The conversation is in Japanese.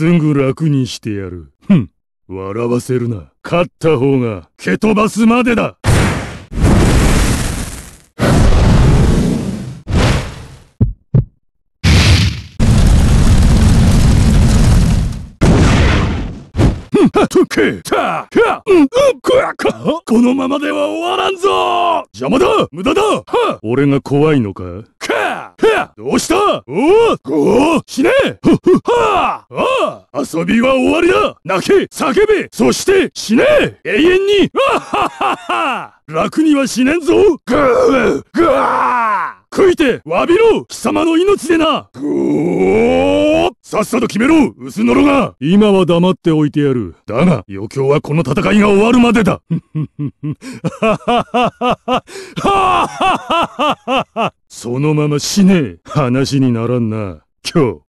すぐ楽にしてやる。ふん。笑わせるな。勝った方が、蹴飛ばすまでだとけたかううんくわかこのままでは終わらんぞ邪魔だ無駄だは俺が怖いのかかどうしたおおごお死ねふっふっはああ遊びは終わりだ泣け叫べそして死ね永遠にわははは楽には死ねんぞぐぅぐぅ食いて詫びろ貴様の命でなぐさっさと決めろ薄のろが今は黙っておいてやる。だが、余興はこの戦いが終わるまでだはははははははははははそのまま死ね話にならんな、今日。